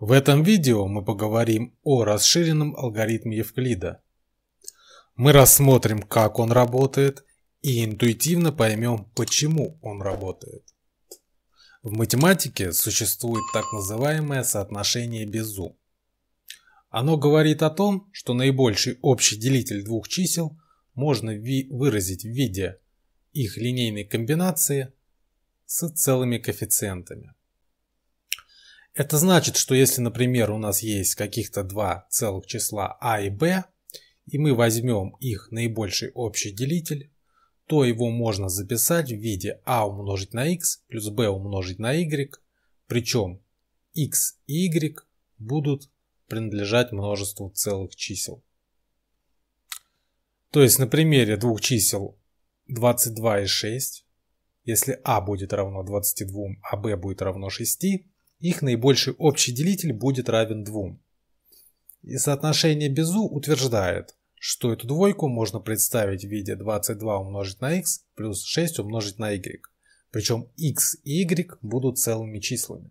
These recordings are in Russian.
В этом видео мы поговорим о расширенном алгоритме Евклида. Мы рассмотрим, как он работает, и интуитивно поймем, почему он работает. В математике существует так называемое соотношение Безу. Оно говорит о том, что наибольший общий делитель двух чисел можно выразить в виде их линейной комбинации с целыми коэффициентами. Это значит, что если, например, у нас есть каких-то два целых числа а и b, и мы возьмем их наибольший общий делитель, то его можно записать в виде а умножить на x плюс b умножить на y, причем x и y будут принадлежать множеству целых чисел. То есть на примере двух чисел 22 и 6, если а будет равно 22, а b будет равно 6, их наибольший общий делитель будет равен двум. И соотношение Безу утверждает, что эту двойку можно представить в виде 22 умножить на x плюс 6 умножить на y. Причем x и y будут целыми числами.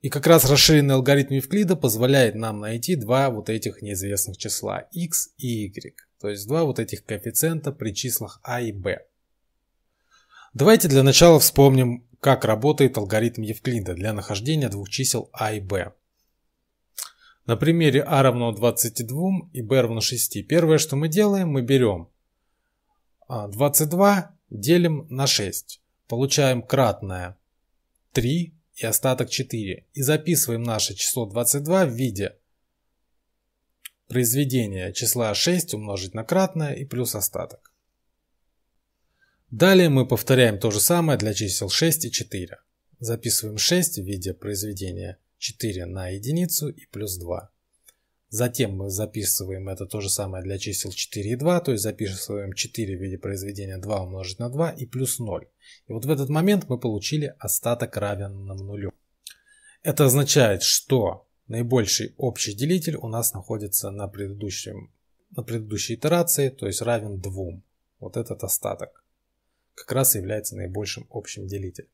И как раз расширенный алгоритм Евклида позволяет нам найти два вот этих неизвестных числа x и y. То есть два вот этих коэффициента при числах a а и b. Давайте для начала вспомним как работает алгоритм Евклида для нахождения двух чисел а и b. На примере а равно 22 и b равно 6. Первое, что мы делаем, мы берем 22 а, делим на 6. Получаем кратное 3 и остаток 4. И записываем наше число 22 в виде произведения числа 6 умножить на кратное и плюс остаток. Далее мы повторяем то же самое для чисел 6 и 4. Записываем 6 в виде произведения 4 на единицу и плюс 2. Затем мы записываем это то же самое для чисел 4 и 2, то есть записываем 4 в виде произведения 2 умножить на 2 и плюс 0. И вот в этот момент мы получили остаток равен нулю. Это означает, что наибольший общий делитель у нас находится на, предыдущем, на предыдущей итерации, то есть равен 2. Вот этот остаток как раз является наибольшим общим делителем.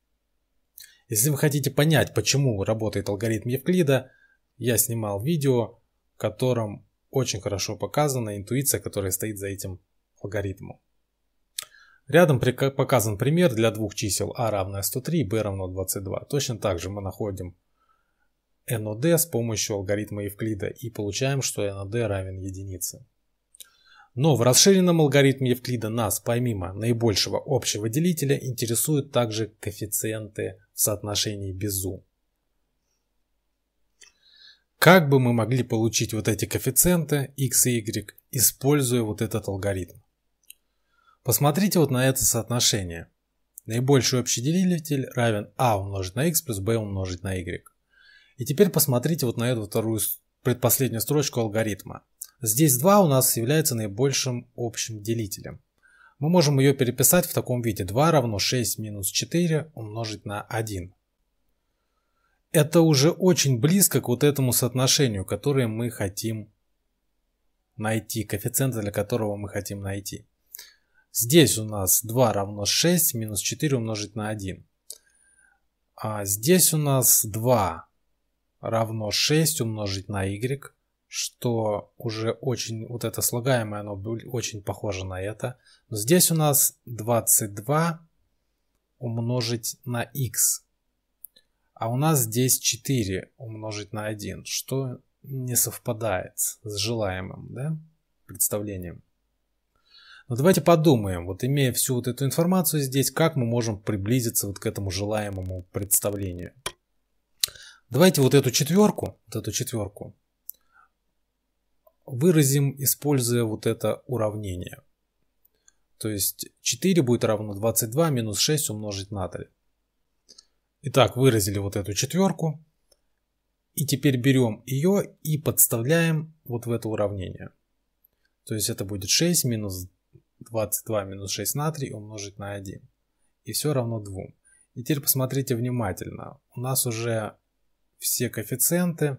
Если вы хотите понять, почему работает алгоритм Евклида, я снимал видео, в котором очень хорошо показана интуиция, которая стоит за этим алгоритмом. Рядом показан пример для двух чисел а равное 103 и b равно 22. Точно так же мы находим NOD с помощью алгоритма Евклида и получаем, что NOD равен единице. Но в расширенном алгоритме Евклида нас, помимо наибольшего общего делителя, интересуют также коэффициенты в соотношении безу. Как бы мы могли получить вот эти коэффициенты x и y, используя вот этот алгоритм? Посмотрите вот на это соотношение. Наибольший общий делитель равен a а умножить на x плюс b умножить на y. И теперь посмотрите вот на эту вторую предпоследнюю строчку алгоритма. Здесь 2 у нас является наибольшим общим делителем. Мы можем ее переписать в таком виде. 2 равно 6 минус 4 умножить на 1. Это уже очень близко к вот этому соотношению, которое мы хотим найти, коэффициент для которого мы хотим найти. Здесь у нас 2 равно 6 минус 4 умножить на 1. А здесь у нас 2 равно 6 умножить на y что уже очень, вот это слагаемое, оно очень похоже на это. Но здесь у нас 22 умножить на x. А у нас здесь 4 умножить на 1, что не совпадает с желаемым да, представлением. Но давайте подумаем, вот имея всю вот эту информацию здесь, как мы можем приблизиться вот к этому желаемому представлению. Давайте вот эту четверку, вот эту четверку выразим, используя вот это уравнение. То есть 4 будет равно 22 минус 6 умножить на 3. Итак, выразили вот эту четверку. И теперь берем ее и подставляем вот в это уравнение. То есть это будет 6 минус 22 минус 6 на 3 умножить на 1. И все равно 2. И теперь посмотрите внимательно. У нас уже все коэффициенты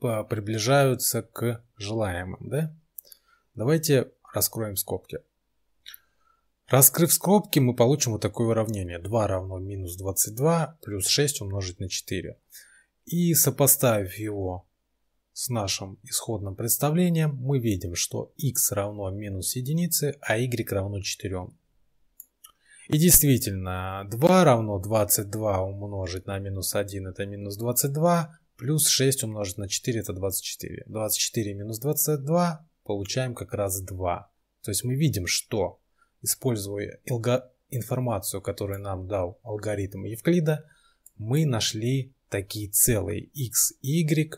приближаются к желаемым, да? Давайте раскроем скобки. Раскрыв скобки, мы получим вот такое уравнение. 2 равно минус 22 плюс 6 умножить на 4. И сопоставив его с нашим исходным представлением, мы видим, что x равно минус единице, а y равно 4. И действительно, 2 равно 22 умножить на минус 1 это минус 22, Плюс 6 умножить на 4 это 24. 24 минус 22 получаем как раз 2. То есть мы видим, что используя информацию, которую нам дал алгоритм Евклида, мы нашли такие целые x и y,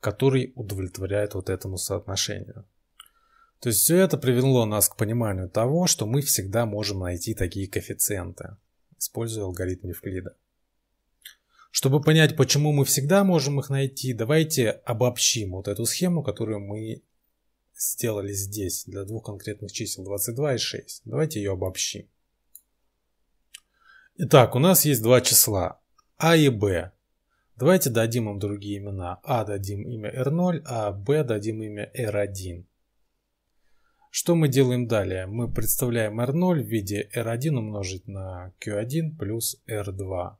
которые удовлетворяют вот этому соотношению. То есть все это привело нас к пониманию того, что мы всегда можем найти такие коэффициенты, используя алгоритм Евклида. Чтобы понять, почему мы всегда можем их найти, давайте обобщим вот эту схему, которую мы сделали здесь для двух конкретных чисел 22 и 6. Давайте ее обобщим. Итак, у нас есть два числа А и Б. Давайте дадим им другие имена. А дадим имя R0, а Б дадим имя R1. Что мы делаем далее? Мы представляем R0 в виде R1 умножить на Q1 плюс R2.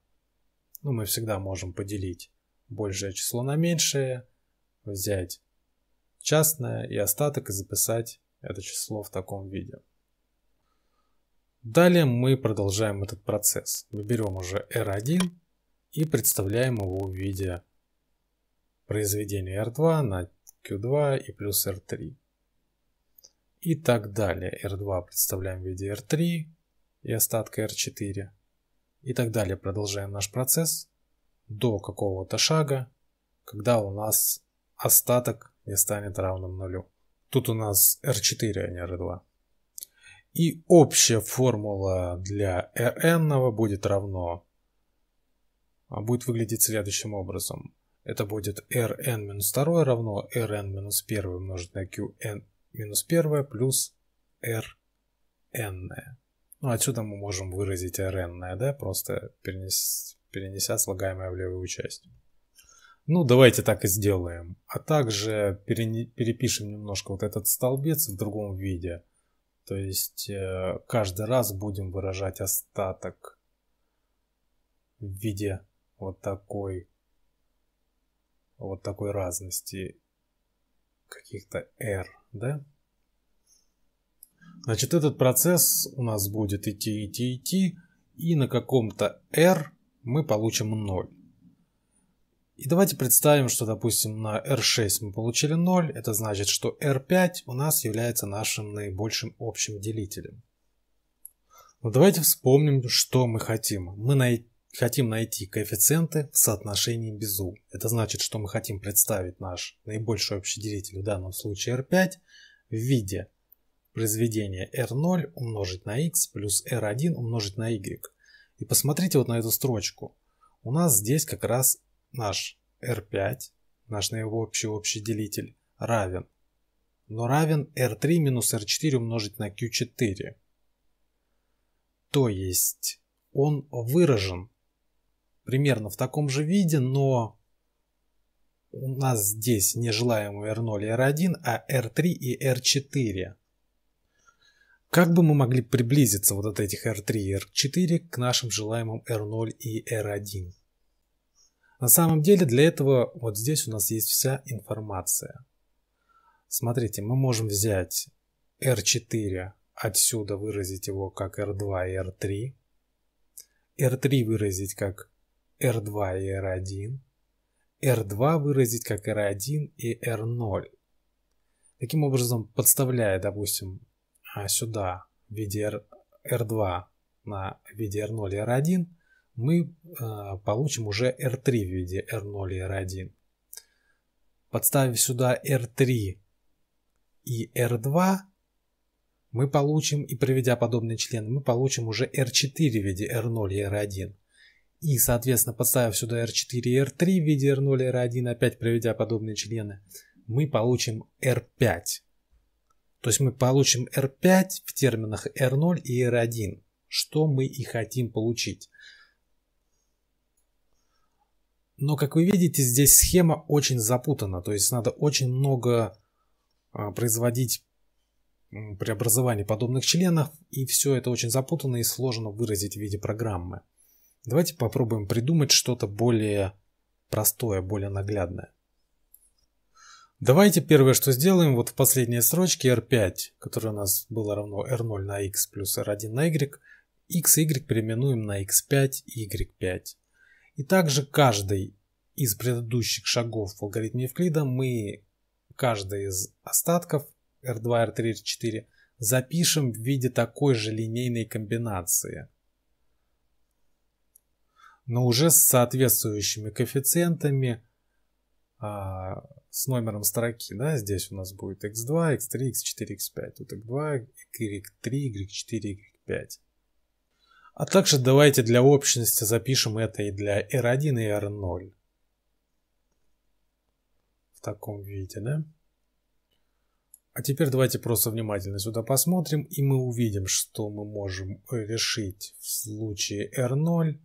Ну, мы всегда можем поделить большее число на меньшее, взять частное и остаток и записать это число в таком виде. Далее мы продолжаем этот процесс. Мы берем уже R1 и представляем его в виде произведения R2 на Q2 и плюс R3. И так далее. R2 представляем в виде R3 и остатка R4 и так далее. Продолжаем наш процесс до какого-то шага, когда у нас остаток не станет равным нулю. Тут у нас R4, а не R2. И общая формула для Rn будет равно, а будет выглядеть следующим образом. Это будет Rn минус 2 равно Rn минус 1 умноженное на Qn минус 1 плюс Rn. Ну, отсюда мы можем выразить rn, да, просто перенес, перенеся слагаемое в левую часть. Ну, давайте так и сделаем. А также перене, перепишем немножко вот этот столбец в другом виде. То есть э, каждый раз будем выражать остаток в виде вот такой вот такой разности каких-то R, да? Значит, этот процесс у нас будет идти, идти, идти, и на каком-то R мы получим 0. И давайте представим, что, допустим, на R6 мы получили 0. Это значит, что R5 у нас является нашим наибольшим общим делителем. Но давайте вспомним, что мы хотим. Мы най... хотим найти коэффициенты в соотношении безу. Это значит, что мы хотим представить наш наибольший общий делитель, в данном случае R5, в виде произведение R0 умножить на x плюс R1 умножить на y. И посмотрите вот на эту строчку. У нас здесь как раз наш R5, наш наиобщий общий делитель, равен. Но равен R3 минус R4 умножить на Q4. То есть он выражен примерно в таком же виде, но у нас здесь нежелаемые R0 и R1, а R3 и R4. Как бы мы могли приблизиться вот от этих R3 и R4 к нашим желаемым R0 и R1? На самом деле для этого вот здесь у нас есть вся информация. Смотрите, мы можем взять R4, отсюда выразить его как R2 и R3, R3 выразить как R2 и R1, R2 выразить как R1 и R0. Таким образом, подставляя, допустим, а, сюда в виде R2 на в виде R0 и R1, мы а, получим уже R3 в виде R0 и R1. Подставив сюда R3 и R2, мы получим, и приведя подобные члены, мы получим уже R4 в виде R0 и R1. И, соответственно, подставив сюда R4 и R3 в виде R0 и R1, опять приведя подобные члены, мы получим R5 то есть мы получим R5 в терминах R0 и R1, что мы и хотим получить. Но, как вы видите, здесь схема очень запутана, то есть надо очень много а, производить преобразований подобных членов, и все это очень запутано и сложно выразить в виде программы. Давайте попробуем придумать что-то более простое, более наглядное. Давайте первое, что сделаем, вот в последней строчке R5, которая у нас была равно R0 на X плюс R1 на Y, X и Y переименуем на X5 и Y5. И также каждый из предыдущих шагов в алгоритме Евклида мы каждый из остатков R2, R3, R4 запишем в виде такой же линейной комбинации, но уже с соответствующими коэффициентами – а, с номером строки, да, здесь у нас будет x2, x3, x4, x5, тут x2, y3, y4, y5. А также давайте для общности запишем это и для R1 и R0. В таком виде, да? А теперь давайте просто внимательно сюда посмотрим, и мы увидим, что мы можем э, решить в случае R0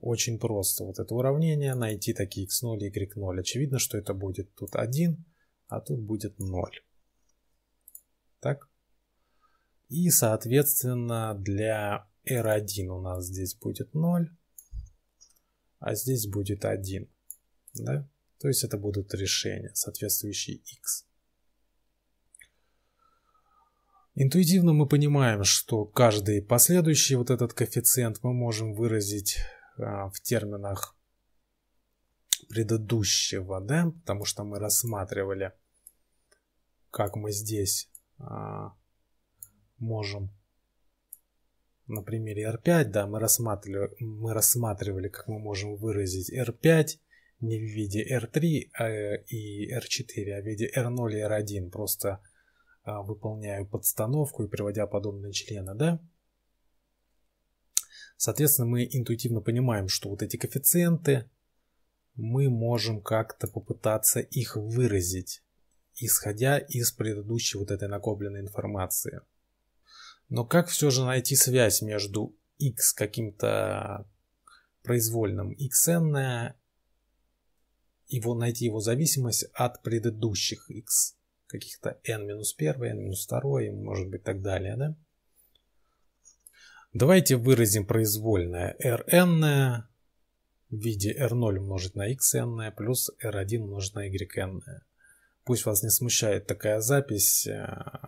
очень просто вот это уравнение, найти такие x0, y0. Очевидно, что это будет тут 1, а тут будет 0. Так. И, соответственно, для R1 у нас здесь будет 0, а здесь будет 1. Да? То есть это будут решения, соответствующие x. Интуитивно мы понимаем, что каждый последующий вот этот коэффициент мы можем выразить Э, в терминах предыдущего, да, потому что мы рассматривали, как мы здесь а, можем на примере R5, да, мы рассматривали, мы рассматривали, как мы можем выразить R5 не в виде R3 а, и R4, а в виде R0 и R1, просто а, выполняя подстановку и приводя подобные члены, да. Соответственно, мы интуитивно понимаем, что вот эти коэффициенты, мы можем как-то попытаться их выразить, исходя из предыдущей вот этой накопленной информации. Но как все же найти связь между x каким-то произвольным xn, его, найти его зависимость от предыдущих x, каких-то n-1, n-2, может быть так далее, да? Давайте выразим произвольное rn в виде r0 умножить на xn плюс r1 умножить на yn. Пусть вас не смущает такая запись э,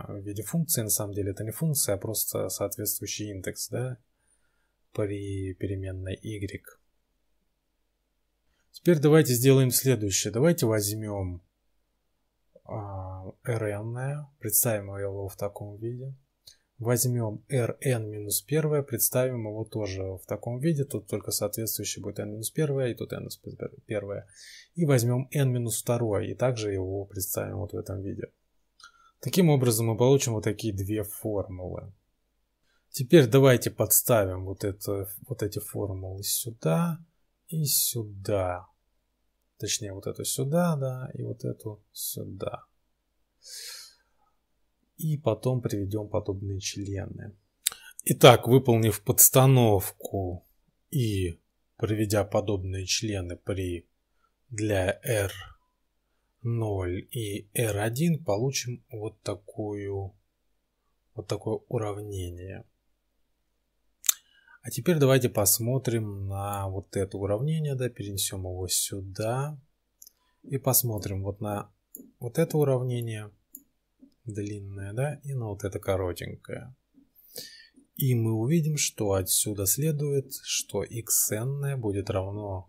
в виде функции, на самом деле это не функция, а просто соответствующий индекс да, при переменной y. Теперь давайте сделаем следующее. Давайте возьмем э, rn, представим его в таком виде. Возьмем rn-1, представим его тоже в таком виде, тут только соответствующий будет n-1 и тут n-1. И возьмем n-2 и также его представим вот в этом виде. Таким образом мы получим вот такие две формулы. Теперь давайте подставим вот, это, вот эти формулы сюда и сюда. Точнее вот эту сюда, да, и вот эту сюда и потом приведем подобные члены. Итак, выполнив подстановку и проведя подобные члены при для R0 и R1, получим вот такую вот такое уравнение. А теперь давайте посмотрим на вот это уравнение, да, перенесем его сюда и посмотрим вот на вот это уравнение – длинная, да, и на вот это коротенькая. И мы увидим, что отсюда следует, что xn будет равно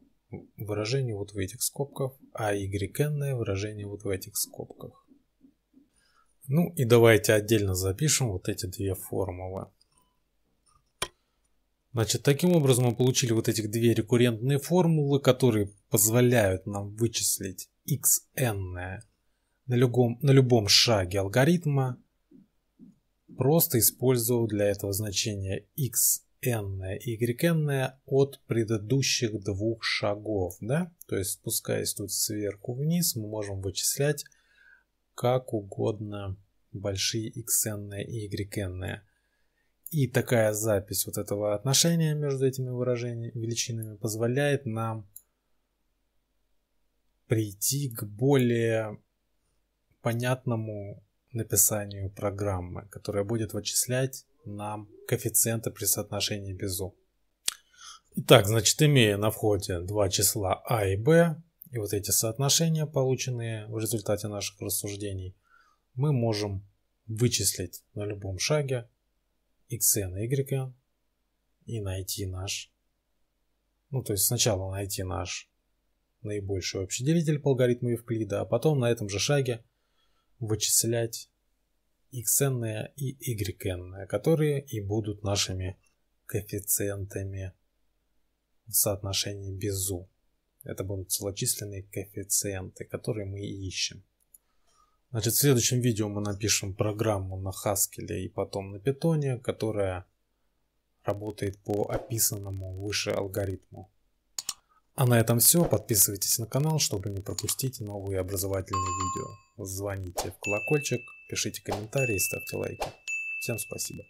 выражению вот в этих скобках, а yn выражение вот в этих скобках. Ну и давайте отдельно запишем вот эти две формулы. Значит, таким образом мы получили вот этих две рекуррентные формулы, которые позволяют нам вычислить xn на любом, на любом шаге алгоритма, просто использовал для этого значение x n и yn от предыдущих двух шагов. Да? То есть спускаясь тут сверху вниз, мы можем вычислять как угодно большие xn и yn. И такая запись вот этого отношения между этими выражениями, величинами позволяет нам прийти к более понятному написанию программы, которая будет вычислять нам коэффициенты при соотношении безу. Итак, значит, имея на входе два числа а и b, и вот эти соотношения, полученные в результате наших рассуждений, мы можем вычислить на любом шаге xn и y и найти наш, ну то есть сначала найти наш наибольший общий делитель по алгоритму Евклида, а потом на этом же шаге вычислять xn и yn, которые и будут нашими коэффициентами в соотношении безу. Это будут целочисленные коэффициенты, которые мы и ищем. Значит, в следующем видео мы напишем программу на Haskell и потом на Python, которая работает по описанному выше алгоритму. А на этом все. Подписывайтесь на канал, чтобы не пропустить новые образовательные видео. Звоните в колокольчик, пишите комментарии, ставьте лайки. Всем спасибо.